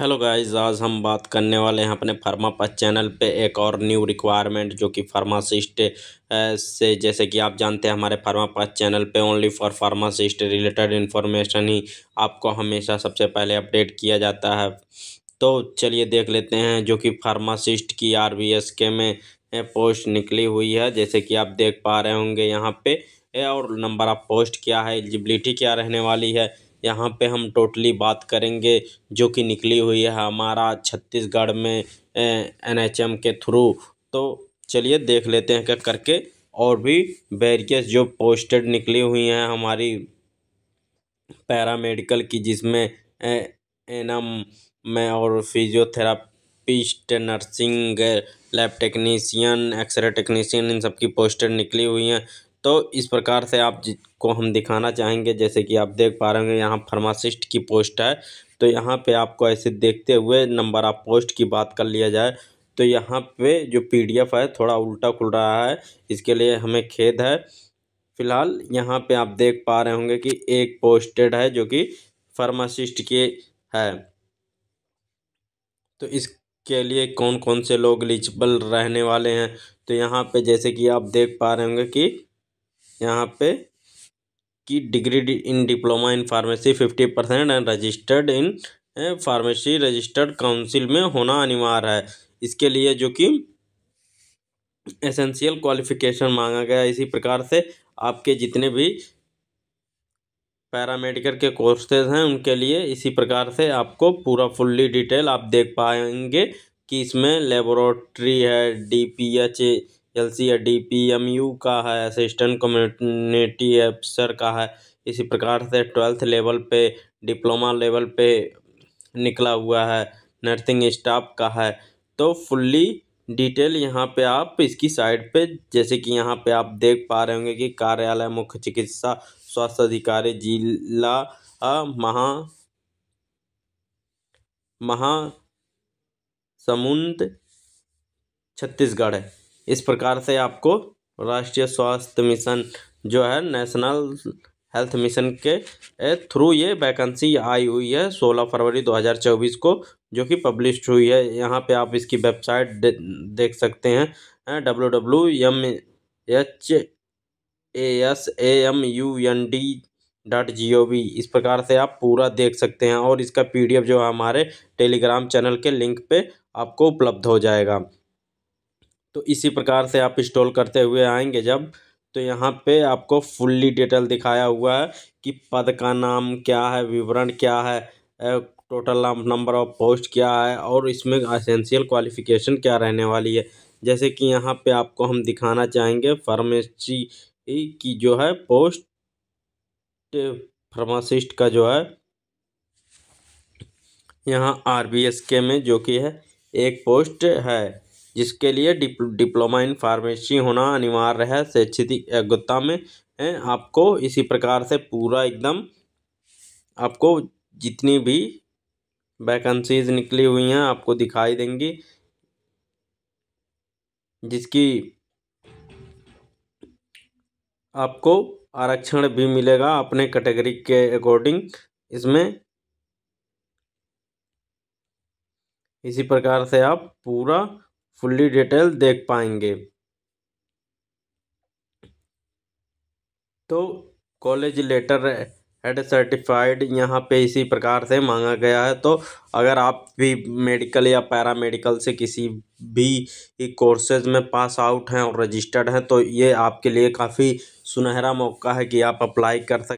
hello guys आज हम बात करने वाले हैं अपने फार्मापस चैनल पे एक और न्यू रिक्वायरमेंट जो कि फार्मासिस्ट से जैसे कि आप जानते हैं हमारे फार्मापस चैनल पे only for pharmacist related information ही आपको हमेशा सबसे पहले अपडेट किया जाता है तो चलिए देख लेते हैं जो कि फार्मासिस्ट की आर के में पोस्ट निकली हुई है जैसे कि आप देख पा रहे होंगे यहाँ पर और नंबर ऑफ पोस्ट क्या है एलिजिबिलिटी क्या रहने वाली है यहाँ पे हम टोटली बात करेंगे जो कि निकली हुई है हमारा छत्तीसगढ़ में एन एच एम के थ्रू तो चलिए देख लेते हैं क्या करके और भी बैरियस जो पोस्टेड निकली हुई हैं हमारी पैरामेडिकल की जिसमें एम में और physiotherapist nursing lab technician x-ray technician इन सब की निकली हुई हैं तो इस प्रकार से आप को हम दिखाना चाहेंगे जैसे कि आप देख पा रहे होंगे यहाँ फार्मासिस्ट की पोस्ट है तो यहाँ पे आपको ऐसे देखते हुए नंबर आप पोस्ट की बात कर लिया जाए तो यहाँ पे जो पीडीएफ है थोड़ा उल्टा खुल रहा है इसके लिए हमें खेद है फिलहाल यहाँ पे आप देख पा रहे होंगे कि एक पोस्टेड है जो कि फार्मासिस्ट के है तो इसके लिए कौन कौन से लोग एलिजिबल रहने वाले हैं तो यहाँ पे जैसे कि आप देख पा रहे होंगे कि यहाँ पे कि degree in diploma in pharmacy fifty percent and registered in pharmacy registered council में होना अनिवार्य है इसके लिए जो कि एसेंशियल क्वालिफिकेशन मांगा गया इसी प्रकार से आपके जितने भी पैरामेडिकल के कोर्सेज हैं उनके लिए इसी प्रकार से आपको पूरा फुल्ली डिटेल आप देख पाएंगे कि इसमें लेबोरेटरी है D P H L C या डी पी एम यू का है असिस्टेंट कम्युनिटी अफसर का है इसी प्रकार से ट्वेल्थ लेवल पे डिप्लोमा लेवल पे निकला हुआ है नर्सिंग स्टाफ का है तो फुल्ली डिटेल यहाँ पे आप इसकी साइड पे जैसे कि यहाँ पे आप देख पा रहे होंगे कि कार्यालय मुख्य चिकित्सा स्वास्थ्य अधिकारी जिला महा महा समुद्र छत्तीसगढ़ है इस प्रकार से आपको राष्ट्रीय स्वास्थ्य मिशन जो है नेशनल हेल्थ मिशन के थ्रू ये वैकेंसी आई हुई है 16 फरवरी 2024 को जो कि पब्लिश हुई है यहाँ पे आप इसकी वेबसाइट दे, देख सकते हैं W W M H A S A M U N D dot G O V इस प्रकार से आप पूरा देख सकते हैं और इसका पी डी एफ जो है हमारे टेलीग्राम चैनल के लिंक पे आपको उपलब्ध हो जाएगा तो इसी प्रकार से आप इंस्टॉल करते हुए आएंगे जब तो यहाँ पे आपको फुल्ली डिटेल दिखाया हुआ है कि पद का नाम क्या है विवरण क्या है टोटल नंबर ऑफ पोस्ट क्या है और इसमें असेंशियल क्वालिफिकेशन क्या रहने वाली है जैसे कि यहाँ पे आपको हम दिखाना चाहेंगे फार्मेसी की जो है पोस्ट फार्मासिस्ट का जो है यहाँ आर बी एस के में जो कि है एक पोस्ट है जिसके लिए डिप डिप्लोमा इन फार्मेसी होना अनिवार्य है शैक्षित योग्यता में है आपको इसी प्रकार से पूरा एकदम आपको जितनी भी वैकेंसीज निकली हुई हैं आपको दिखाई देंगी जिसकी आपको आरक्षण भी मिलेगा अपने कैटेगरी के अकॉर्डिंग इसमें इसी प्रकार से आप पूरा फुल्ली डिटेल देख पाएंगे तो कॉलेज लेटर हेड सर्टिफाइड यहाँ पे इसी प्रकार से मांगा गया है तो अगर आप भी मेडिकल या पैरा मेडिकल से किसी भी कोर्सेज में पास आउट हैं और रजिस्टर्ड हैं तो ये आपके लिए काफ़ी सुनहरा मौका है कि आप अप्लाई कर सक